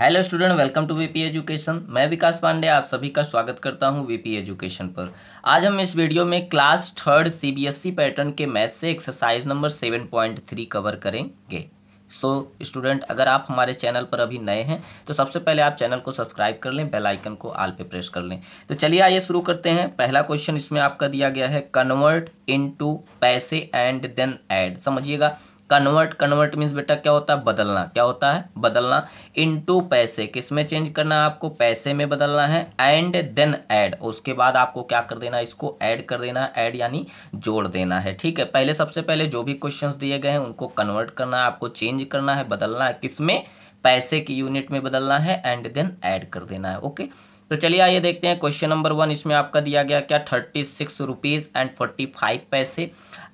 hello student welcome to VP education मैं विकास पांडे आप सभी का स्वागत करता हूं वीपी एजुकेशन पर आज हम इस वीडियो में क्लास थर्ड सीबीएसई पैटर्न के मैथ से exercise number seven point three cover करेंगे सो so, स्टूडेंट अगर आप हमारे चैनल पर अभी नए हैं तो सबसे पहले आप चैनल को सब्सक्राइब कर लें बेल आइकन को आल पे प्रेस कर लें तो चलिए आइए शुरू करते हैं पहला क्वेश्चन इसमें आपका दिया गया है कन्वर्ट इनटू पैसे एंड देन ऐड समझिएगा कन्वर्ट कन्वर्ट मीन्स बेटा क्या होता है बदलना क्या होता है बदलना इनटू पैसे किस में चेंज करना है आपको पैसे में बदलना है एंड देन ऐड उसके बाद आपको क्या कर देना है इसको ऐड कर देना है ऐड यानी जोड़ देना है ठीक है पहले सबसे पहले जो भी क्वेश्चन दिए गए हैं उनको कन्वर्ट करना है आपको चेंज करना है बदलना है किस में पैसे की यूनिट में बदलना है एंड देन ऐड कर देना है ओके तो चलिए आइए देखते हैं क्वेश्चन नंबर वन इसमें आपका दिया गया क्या thirty six rupees and forty five पैसे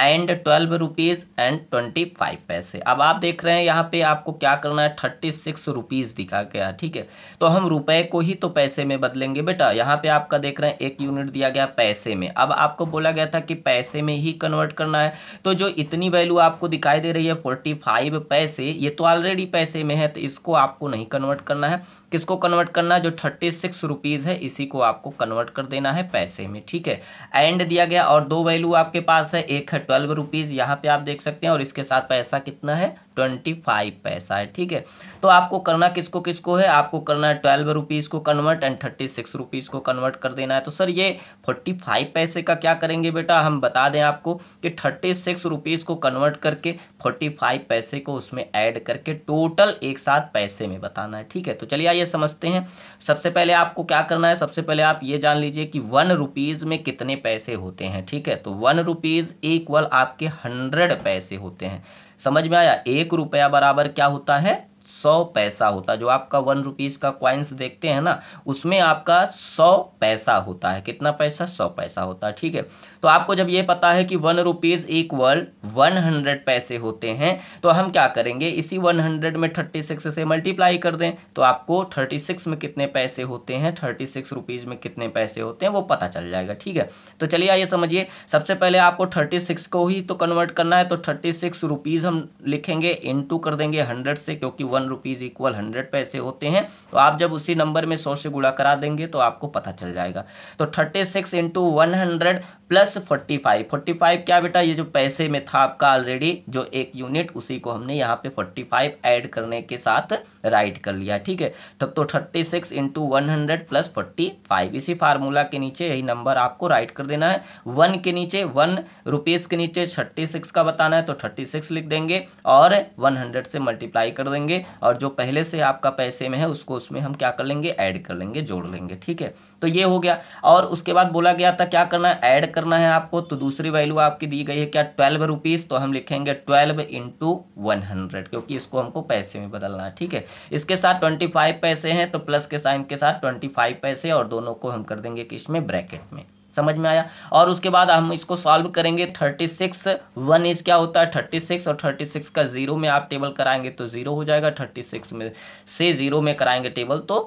and twelve rupees and twenty five पैसे अब आप देख रहे हैं यहाँ पे आपको क्या करना है थर्टी सिक्स रुपीज़ दिखा गया ठीक है तो हम रुपए को ही तो पैसे में बदलेंगे बेटा यहाँ पे आपका देख रहे हैं एक यूनिट दिया गया पैसे में अब आपको बोला गया था कि पैसे में ही कन्वर्ट करना है तो जो इतनी वैल्यू आपको दिखाई दे रही है फोर्टी फाइव पैसे ये तो ऑलरेडी पैसे में है तो इसको आपको नहीं कन्वर्ट करना है किसको कन्वर्ट करना है जो थर्टी सिक्स रुपीज़ है इसी को आपको कन्वर्ट कर देना है पैसे में ठीक है एंड दिया गया और दो वैल्यू आपके पास है एक है ट्वेल्व रुपीज़ यहाँ पे आप देख सकते हैं और इसके साथ पैसा कितना है ट्वेंटी फाइव पैसा है ठीक है तो आपको करना किसको किसको है आपको करना है ट्वेल्व रुपीज़ को convert and thirty six rupees को कन्वर्ट कर देना है तो सर ये फोर्टी फाइव पैसे का क्या करेंगे बेटा हम बता दें आपको कि थर्टी सिक्स रुपीज़ को कन्वर्ट करके फोर्टी फाइव पैसे को उसमें ऐड करके टोटल एक साथ पैसे में बताना है ठीक है तो चलिए आइए समझते हैं सबसे पहले आपको क्या करना है सबसे पहले आप ये जान लीजिए कि वन रुपीज़ में कितने पैसे होते हैं ठीक है तो वन रुपीज़ एक इक्वल आपके हंड्रेड पैसे होते हैं समझ में आया एक रुपया बराबर क्या होता है सौ पैसा होता है जो आपका वन रुपीज़ का क्वाइंस देखते हैं ना उसमें आपका सौ पैसा होता है कितना पैसा सौ पैसा होता है ठीक है तो आपको जब ये पता है कि one rupees equal one hundred पैसे होते हैं तो हम क्या करेंगे इसी वन हंड्रेड में थर्टी सिक्स से मल्टीप्लाई कर दें तो आपको थर्टी सिक्स में कितने पैसे होते हैं थर्टी सिक्स रुपीज़ में कितने पैसे होते हैं वो पता चल जाएगा ठीक है तो चलिए आइए समझिए सबसे पहले आपको थर्टी सिक्स को ही तो कन्वर्ट करना है तो थर्टी सिक्स रुपीज़ हम लिखेंगे इन टू कर देंगे हंड्रेड से क्योंकि वन रुपीज़ इक्वल हंड्रेड पैसे होते हैं तो आप जब उसी नंबर में सौ से गुणा करा देंगे तो आपको पता चल जाएगा तो thirty six into one hundred plus forty five forty five क्या बेटा ये जो पैसे में था आपका ऑलरेडी जो एक यूनिट उसी को हमने यहाँ पे फोर्टी फाइव एड करने के साथ राइट कर लिया ठीक है तब तो thirty six into one hundred plus forty five इसी फार्मूला के नीचे यही नंबर आपको राइट कर देना है वन के नीचे वन रुपीज़ के नीचे थर्टी सिक्स का बताना है तो थर्टी सिक्स लिख देंगे और वन हंड्रेड से मल्टीप्लाई कर देंगे और जो पहले से आपका पैसे में है उसको उसमें हम क्या कर लेंगे ऐड कर लेंगे जोड़ लेंगे ठीक है तो ये हो गया और उसके बाद बोला गया था क्या करना है ऐड करना है आपको तो दूसरी वैल्यू आपकी दी गई है क्या ट्वेल्व रुपीज़ तो हम लिखेंगे ट्वेल्व इंटू क्योंकि इसको हमको पैसे में बदलना है ठीक है इसके साथ ट्वेंटी पैसे हैं तो प्लस के साइन के साथ ट्वेंटी पैसे और दोनों को हम कर देंगे कि इसमें ब्रैकेट में समझ में आया और उसके बाद हम इसको सॉल्व करेंगे थर्टी सिक्स वन इज क्या होता है थर्टी सिक्स और थर्टी सिक्स का जीरो में आप टेबल कराएंगे तो जीरो हो जाएगा थर्टी सिक्स में से जीरो में कराएंगे टेबल तो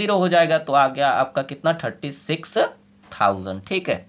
जीरो हो जाएगा तो आ गया आपका कितना थर्टी सिक्स थाउजेंड ठीक है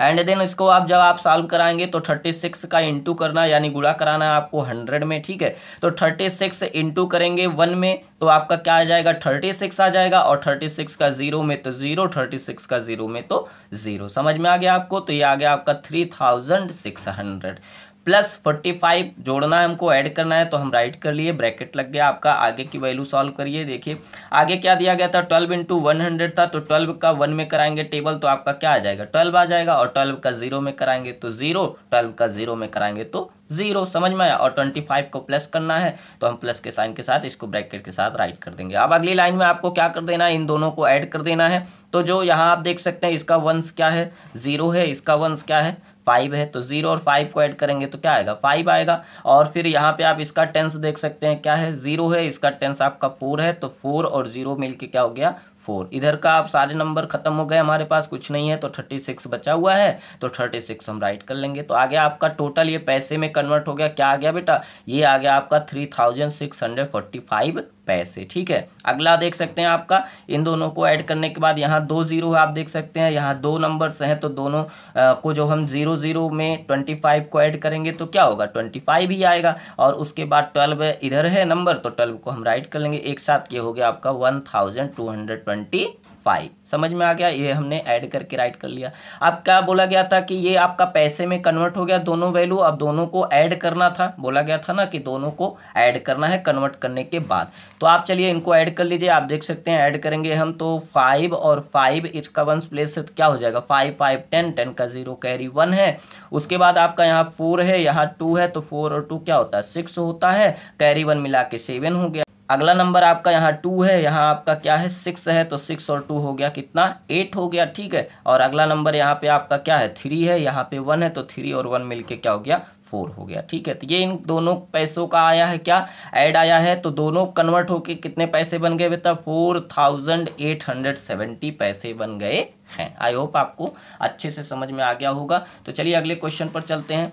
एंड देन इसको आप जब आप सॉल्व कराएंगे तो थर्टी सिक्स का इंटू करना यानी गुड़ा कराना है आपको हंड्रेड में ठीक है तो थर्टी सिक्स इंटू करेंगे वन में तो आपका क्या आ जाएगा थर्टी सिक्स आ जाएगा और थर्टी सिक्स का जीरो में तो जीरो थर्टी सिक्स का जीरो में तो जीरो समझ में आ गया आपको तो ये आ गया आपका three thousand six hundred plus forty five जोड़ना है हमको ऐड करना है तो हम राइट कर लिए ब्रैकेट लग गया आपका आगे की वैल्यू सॉल्व करिए देखिए आगे क्या दिया गया था ट्वेल्व इंटू वन हंड्रेड था तो ट्वेल्व का वन में कराएंगे टेबल तो आपका क्या आ जाएगा ट्वेल्व आ जाएगा और ट्वेल्व का जीरो में कराएंगे तो जीरो ट्वेल्व का जीरो में कराएंगे तो जीरो समझ में आया और ट्वेंटी फाइव को प्लस करना है तो हम प्लस के साइन के साथ इसको ब्रैकेट के साथ राइट कर देंगे अब अगली लाइन में आपको क्या कर देना है इन दोनों को ऐड कर देना है तो जो यहाँ आप देख सकते हैं इसका वंश क्या है जीरो है इसका वंश क्या है फाइव है तो जीरो और फाइव को ऐड करेंगे तो क्या आएगा फाइव आएगा और फिर यहाँ पे आप इसका टेंस देख सकते हैं क्या है जीरो है इसका टेंस आपका फोर है तो फोर और जीरो मिलके क्या हो गया फोर इधर का आप सारे नंबर खत्म हो गए हमारे पास कुछ नहीं है तो थर्टी सिक्स बचा हुआ है तो थर्टी सिक्स हम राइट कर लेंगे तो आ गया आपका टोटल ये पैसे में कन्वर्ट हो गया क्या आ गया बेटा ये आ गया आपका three thousand six hundred forty five पैसे ठीक है अगला देख सकते हैं आपका इन दोनों को ऐड करने के बाद यहाँ दो जीरो आप देख सकते हैं यहाँ दो नंबर्स हैं तो दोनों आ, को जो हम जीरो जीरो में ट्वेंटी फाइव को ऐड करेंगे तो क्या होगा ट्वेंटी फाइव ही आएगा और उसके बाद ट्वेल्व इधर है नंबर तो ट्वेल्व को हम राइट कर लेंगे एक साथ ये हो गया आपका one thousand two hundred twenty five समझ में आ गया ये हमने ऐड करके राइट कर लिया अब क्या बोला गया था कि ये आपका पैसे में कन्वर्ट हो गया दोनों वैल्यू अब दोनों को ऐड करना था बोला गया था ना कि दोनों को ऐड करना है कन्वर्ट करने के बाद तो आप चलिए इनको ऐड कर लीजिए आप देख सकते हैं ऐड करेंगे हम तो फाइव और फाइव इसका वंस प्लेस क्या हो जाएगा फाइव फाइव टेन टेन का जीरो कैरी वन है उसके बाद आपका यहाँ फोर है यहाँ टू है तो फोर और टू क्या होता है सिक्स होता है कैरी वन मिला के सेवन हो गया अगला नंबर आपका यहाँ टू है यहाँ आपका क्या है सिक्स है तो सिक्स और टू हो गया कितना एट हो गया ठीक है और अगला नंबर यहाँ पे आपका क्या है थ्री है यहाँ पे वन है तो थ्री और वन मिलके क्या हो गया फोर हो गया ठीक है तो ये इन दोनों पैसों का आया है क्या ऐड आया है तो दोनों कन्वर्ट होके कितने पैसे बन गए बेटा four thousand eight hundred seventy पैसे बन गए हैं आई होप आपको अच्छे से समझ में आ गया होगा तो चलिए अगले क्वेश्चन पर चलते हैं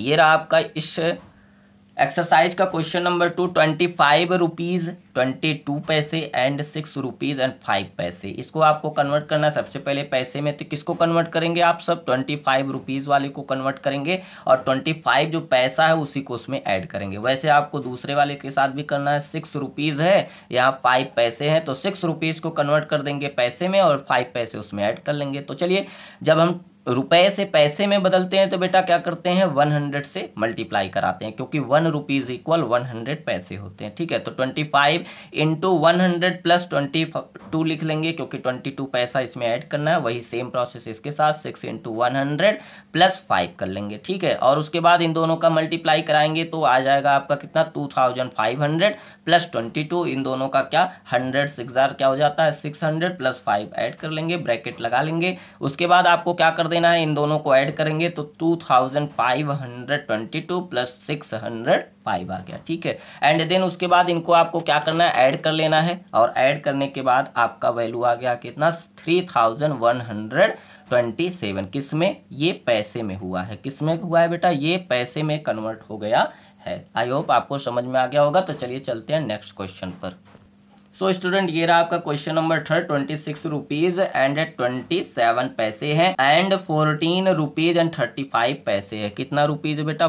ये रहा आपका इस एक्सरसाइज का question number two twenty five rupees twenty two पैसे and six rupees and five पैसे इसको आपको कन्वर्ट करना है सबसे पहले पैसे में तो किसको कन्वर्ट करेंगे आप सब ट्वेंटी फाइव रुपीज़ वाले को कन्वर्ट करेंगे और ट्वेंटी फाइव जो पैसा है उसी को उसमें ऐड करेंगे वैसे आपको दूसरे वाले के साथ भी करना है सिक्स रुपीज़ है यहाँ फाइव पैसे हैं तो सिक्स रुपीज़ को कन्वर्ट कर देंगे पैसे में और फाइव पैसे उसमें ऐड कर लेंगे तो चलिए जब हम रुपए से पैसे में बदलते हैं तो बेटा क्या करते हैं वन हंड्रेड से मल्टीप्लाई कराते हैं क्योंकि one rupees equal one hundred पैसे होते हैं ठीक है तो twenty five into one hundred plus twenty two लिख लेंगे क्योंकि टू पैसा इसमें ऐड करना है वही सेम प्रोसेस इसके साथ six into one hundred plus five कर लेंगे ठीक है और उसके बाद इन दोनों का मल्टीप्लाई कराएंगे तो आ जाएगा आपका कितना two thousand five hundred plus twenty two इन दोनों का क्या हंड्रेड सिक्स क्या हो जाता है six hundred plus five add कर लेंगे ब्रैकेट लगा लेंगे उसके बाद आपको क्या कर देना है इन दोनों को ऐड करेंगे तो two thousand five hundred twenty two plus six hundred five आ गया ठीक है एंड देन उसके बाद इनको आपको क्या करना है ऐड कर लेना है और ऐड करने के बाद आपका वैल्यू आ गया कितना three thousand one hundred twenty seven किस में ये पैसे में हुआ है किस में हुआ है बेटा ये पैसे में कन्वर्ट हो गया है आई होप आपको समझ में आ गया होगा तो चलिए चलते हैं नेक्स्ट क्वेश्चन पर सो स्टूडेंट ये रहा आपका question number third twenty six rupees and twenty seven पैसे है and fourteen rupees and thirty five पैसे है कितना रुपीज बेटा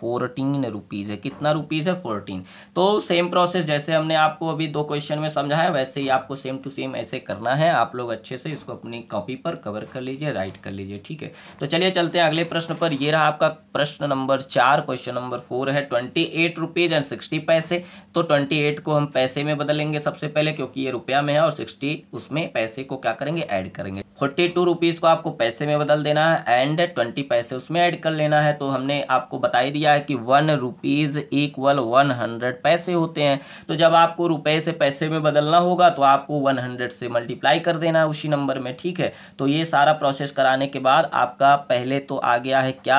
फोर्टीन रुपीज़ है कितना रुपीज़ है फोर्टीन तो सेम प्रोसेस जैसे हमने आपको अभी दो क्वेश्चन में समझाया वैसे ही आपको सेम टू सेम ऐसे करना है आप लोग अच्छे से इसको अपनी कॉपी पर कवर कर लीजिए राइट कर लीजिए ठीक है तो चलिए चलते हैं अगले प्रश्न पर ये रहा आपका प्रश्न नंबर चार क्वेश्चन नंबर फोर है twenty eight rupees and sixty पैसे तो ट्वेंटी एट को हम पैसे में बदलेंगे सबसे पहले क्योंकि ये रुपया में है और सिक्सटी उसमें पैसे को क्या करेंगे ऐड करेंगे फोर्टी टू रुपीज़ को आपको पैसे में बदल देना है एंड ट्वेंटी पैसे उसमें ऐड कर लेना है तो हमने आपको बता ही दिया है कि one rupees equal one hundred पैसे होते हैं तो जब आपको रुपए से पैसे में बदलना होगा तो आपको वन हंड्रेड से मल्टीप्लाई कर देना है उसी नंबर में ठीक है तो ये सारा प्रोसेस कराने के बाद आपका पहले तो आ गया है क्या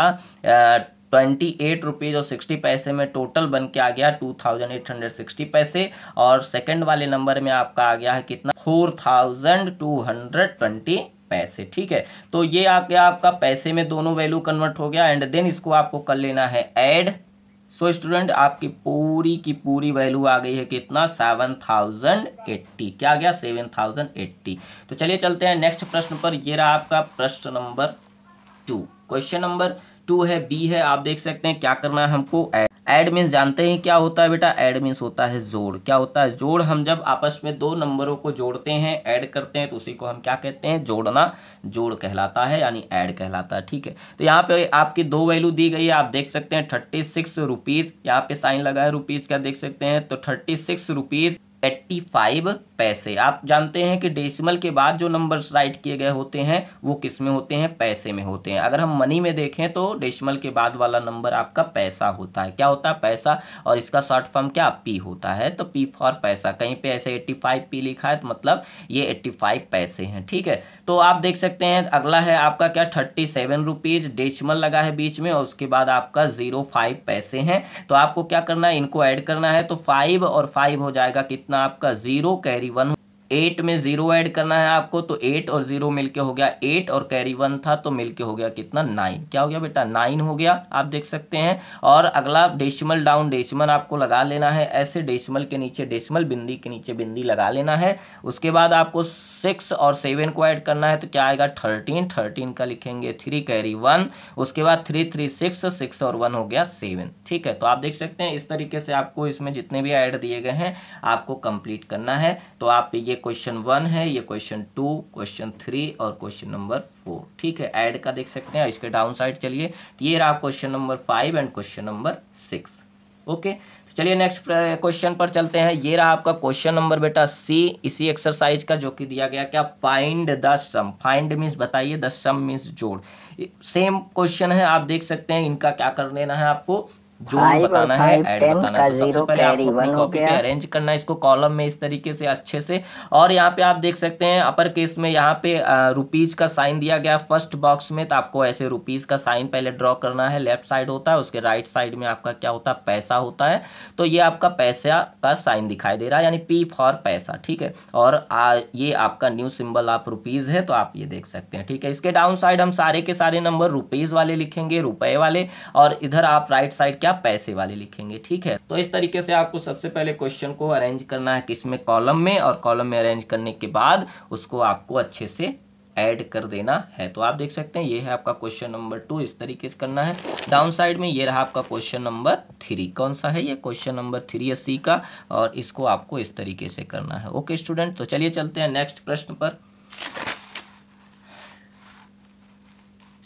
आ, ट्वेंटी एट रुपीज़ और सिक्सटी पैसे में टोटल बन के आ गया two thousand eight hundred sixty पैसे और सेकंड वाले नंबर में आपका आ गया है कितना four thousand two hundred twenty पैसे ठीक है तो ये आ गया आपका पैसे में दोनों वैल्यू कन्वर्ट हो गया एंड देन इसको आपको कर लेना है एड सो so, स्टूडेंट आपकी पूरी की पूरी वैल्यू आ गई है कितना सेवन थाउजेंड एट्टी क्या गया सेवन थाउजेंड एट्टी तो चलिए चलते हैं नेक्स्ट प्रश्न पर ये रहा आपका प्रश्न number two question number two है बी है आप देख सकते हैं क्या करना है हमको एड मीन्स जानते हैं क्या होता है बेटा एड मीन्स होता है जोड़ क्या होता है जोड़ हम जब आपस में दो नंबरों को जोड़ते हैं ऐड करते हैं तो उसी को हम क्या कहते हैं जोड़ना जोड़ कहलाता है यानी ऐड कहलाता है ठीक है तो यहाँ पे आपकी दो वैल्यू दी गई है आप देख सकते हैं थर्टी सिक्स रुपीज़ यहाँ पे साइन लगा है रुपीज़ क्या देख सकते हैं तो thirty six rupees eighty five पैसे आप जानते हैं कि डेसिमल के बाद जो नंबर्स राइट किए गए होते हैं वो किस में होते हैं पैसे में होते हैं अगर हम मनी में देखें तो डेसिमल के बाद वाला नंबर आपका पैसा होता है क्या होता है पैसा और इसका शॉर्ट फॉर्म क्या पी होता है तो पी फॉर पैसा कहीं पे ऐसे 85 पी लिखा है तो मतलब ये 85 पैसे हैं ठीक है तो आप देख सकते हैं अगला है आपका क्या थर्टी सेवन रुपीज़ डेसिमल लगा है बीच में और उसके बाद आपका ज़ीरो फाइव पैसे हैं तो आपको क्या करना है इनको ऐड करना है तो फाइव और फाइव हो जाएगा कितना आपका ज़ीरो कैरी 31 एट में जीरो ऐड करना है आपको तो एट और जीरो मिलके हो गया एट और कैरी वन था तो मिलके हो गया कितना नाइन क्या हो गया बेटा नाइन हो गया आप देख सकते हैं और अगला डेसिमल डाउन डेसिमल आपको लगा लेना है ऐसे डेसिमल के नीचे डेसिमल बिंदी के नीचे बिंदी लगा लेना है उसके बाद आपको सिक्स और सेवन को ऐड करना है तो क्या आएगा थर्टीन थर्टीन का लिखेंगे थ्री कैरी वन उसके बाद थ्री थ्री सिक्स सिक्स और वन हो गया सेवन ठीक है तो आप देख सकते हैं इस तरीके से आपको इसमें जितने भी ऐड दिए गए हैं आपको कंप्लीट करना है तो आप ये क्वेश्चन वन है ये क्वेश्चन टू क्वेश्चन थ्री और क्वेश्चन नंबर फोर ठीक है ऐड का देख सकते हैं इसके डाउन साइड चलिए तो ये रहा question number five and question number six okay तो चलिए नेक्स्ट क्वेश्चन पर चलते हैं ये रहा आपका क्वेश्चन नंबर बेटा सी इसी एक्सरसाइज का जो कि दिया गया क्या find the sum find means बताइए द सम मीन्स जोड़ सेम क्वेश्चन है आप देख सकते हैं इनका क्या कर लेना है आपको जोड़ बताना है एड बताना है सबसे पहले आपको अपनी कॉपी पे अरेंज करना है इसको कॉलम में इस तरीके से अच्छे से और यहाँ पे आप देख सकते हैं अपर केस में यहाँ पे रुपीज़ का साइन दिया गया फर्स्ट बॉक्स में तो आपको ऐसे रुपीज़ का साइन पहले ड्रॉ करना है लेफ्ट साइड होता है उसके राइट साइड में आपका क्या होता है पैसा होता है तो ये आपका पैसा का साइन दिखाई दे रहा है यानी पी फॉर पैसा ठीक है और ये आपका न्यू सिंबल आप रुपीज़ है तो आप ये देख सकते हैं ठीक है इसके डाउन साइड हम सारे के सारे नंबर रुपीज़ वाले लिखेंगे रुपए वाले और इधर आप राइट साइड क्या या पैसे वाले लिखेंगे ठीक है तो इस तरीके से आपको सबसे पहले क्वेश्चन को अरेंज करना है किसमें कॉलम में और कॉलम में अरेंज करने के बाद उसको आपको अच्छे से ऐड कर देना है तो आप देख सकते हैं ये है आपका क्वेश्चन नंबर टू इस तरीके से करना है डाउन साइड में ये रहा आपका क्वेश्चन नंबर थ्री कौन सा है ये क्वेश्चन नंबर थ्री है सी का और इसको आपको इस तरीके से करना है ओके स्टूडेंट तो चलिए चलते हैं नेक्स्ट प्रश्न पर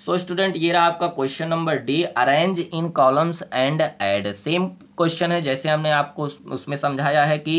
सो स्टूडेंट ये रहा आपका question number D arrange in columns and add same question है जैसे हमने आपको उसमें समझाया है कि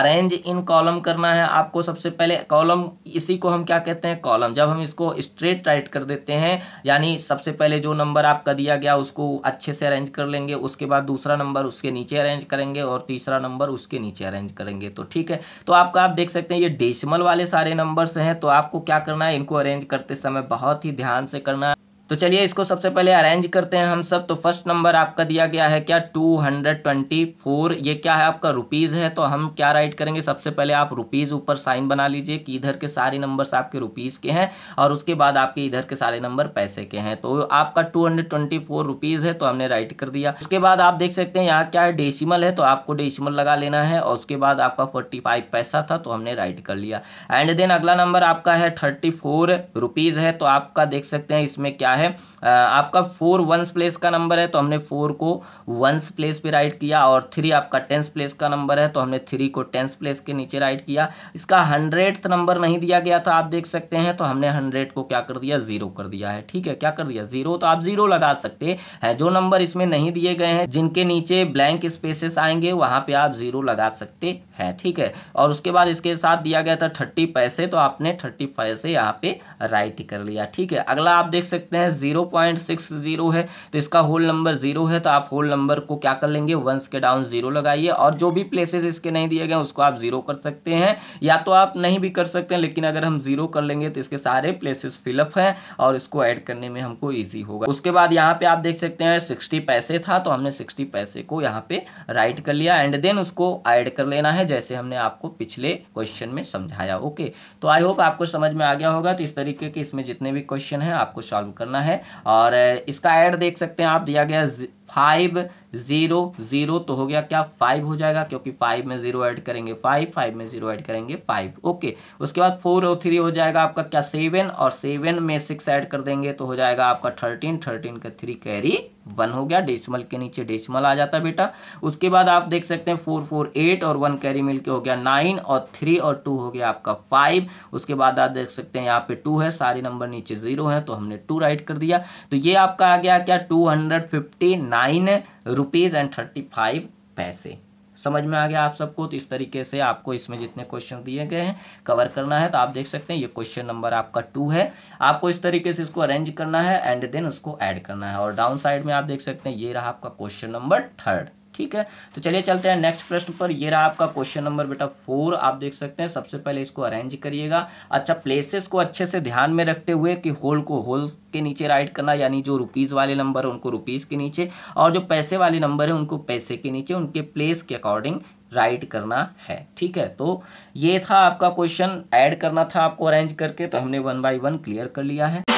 अरेंज इन कॉलम करना है आपको सबसे पहले कॉलम इसी को हम क्या कहते हैं कॉलम जब हम इसको स्ट्रेट राइट कर देते हैं यानी सबसे पहले जो नंबर आपका दिया गया उसको अच्छे से अरेंज कर लेंगे उसके बाद दूसरा नंबर उसके नीचे अरेंज करेंगे और तीसरा नंबर उसके नीचे अरेंज करेंगे तो ठीक है तो आपका आप देख सकते हैं ये डेसिमल वाले सारे नंबर्स हैं तो आपको क्या करना है इनको अरेंज करते समय बहुत ही ध्यान से करना है तो चलिए इसको सबसे पहले अरेंज करते हैं हम सब तो फर्स्ट नंबर आपका दिया गया है क्या टू हंड्रेड ट्वेंटी फोर ये क्या है आपका रुपीज़ है तो हम क्या राइट करेंगे सबसे पहले आप रुपीज़ ऊपर साइन बना लीजिए कि इधर के सारे नंबर्स आपके रुपीज़ के हैं और उसके बाद आपके इधर के सारे नंबर पैसे के हैं तो आपका two hundred twenty four rupees है तो हमने राइट कर दिया उसके बाद आप देख सकते हैं यहाँ क्या है डेसीमल है तो आपको डेसीमल लगा लेना है और उसके बाद आपका फोर्टी फाइव पैसा था तो हमने राइट कर लिया एंड देन अगला नंबर आपका है थर्टी फोर रुपीज़ है तो आपका देख सकते हैं इसमें क्या है आपका फोर वंस प्लेस का नंबर है तो हमने फोर को वंस प्लेस पे राइट किया और थ्री आपका टेंस प्लेस का नंबर है तो हमने थ्री को टेंस प्लेस के नीचे राइट किया इसका हंड्रेड नंबर नहीं दिया गया था आप देख सकते हैं तो हमने हंड्रेड को क्या कर दिया जीरो कर दिया है ठीक है क्या कर दिया जीरो तो आप जीरो लगा सकते हैं जो नंबर इसमें नहीं दिए गए हैं जिनके नीचे ब्लैंक स्पेसेस आएंगे वहां पे आप जीरो लगा सकते हैं ठीक है और उसके बाद इसके साथ दिया गया था थर्टी पैसे तो आपने थर्टी पैसे यहाँ पे राइट कर लिया ठीक है अगला आप देख सकते हैं है जीरो पॉइंट सिक्स जीरो है तो इसका होल नंबर जीरो है तो आप होल नंबर को क्या कर लेंगे वंस के डाउन जीरो लगाइए और जो भी प्लेसेस इसके नहीं दिए गए उसको आप जीरो कर सकते हैं या तो आप नहीं भी कर सकते हैं लेकिन अगर हम जीरो कर लेंगे तो इसके सारे प्लेसेस फिलअप हैं और इसको ऐड करने में हमको ईजी होगा उसके बाद यहाँ पे आप देख सकते हैं सिक्सटी पैसे था तो हमने सिक्सटी पैसे को यहाँ पे राइट कर लिया एंड देन उसको ऐड कर लेना है जैसे हमने आपको पिछले क्वेश्चन में समझाया ओके तो आई होप आपको समझ में आ गया होगा तो इस तरीके के इसमें जितने भी क्वेश्चन हैं आपको सॉल्व करना करना है और इसका ऐड देख सकते हैं आप दिया गया फाइव जीरो जीरो तो हो गया क्या फाइव हो जाएगा क्योंकि फाइव में जीरो ऐड करेंगे फाइव फाइव में जीरो ऐड करेंगे फाइव ओके उसके बाद फोर और थ्री हो जाएगा आपका क्या सेवन और सेवन में सिक्स ऐड कर देंगे तो हो जाएगा आपका थर्टीन थर्टीन का थ्री कैरी वन हो गया डेसिमल के नीचे डेसिमल आ जाता बेटा उसके बाद आप देख सकते हैं फोर फोर एट और वन कैरी मिल हो गया नाइन और थ्री और टू हो गया आपका फाइव उसके बाद आप देख सकते हैं यहाँ पे टू है सारे नंबर नीचे जीरो है तो हमने टू राइट कर दिया तो ये आपका आ गया क्या two hundred fifty nine rupees and thirty five पैसे समझ में आ गया आप सबको तो इस तरीके से आपको इसमें जितने क्वेश्चन दिए गए हैं कवर करना है तो आप देख सकते हैं ये क्वेश्चन नंबर आपका टू है आपको इस तरीके से इसको अरेंज करना है एंड देन उसको ऐड करना है और डाउन साइड में आप देख सकते हैं ये रहा आपका क्वेश्चन नंबर थर्ड ठीक है तो चलिए चलते हैं नेक्स्ट प्रश्न पर ये रहा आपका क्वेश्चन नंबर बेटा फोर आप देख सकते हैं सबसे पहले इसको अरेंज करिएगा अच्छा प्लेसेस को अच्छे से ध्यान में रखते हुए कि होल को होल के नीचे राइट करना यानी जो रुपीज़ वाले नंबर है उनको रुपीज़ के नीचे और जो पैसे वाले नंबर है उनको पैसे के नीचे उनके प्लेस के अकॉर्डिंग राइट करना है ठीक है तो ये था आपका क्वेश्चन ऐड करना था आपको अरेंज करके तो हमने वन बाई वन क्लियर कर लिया है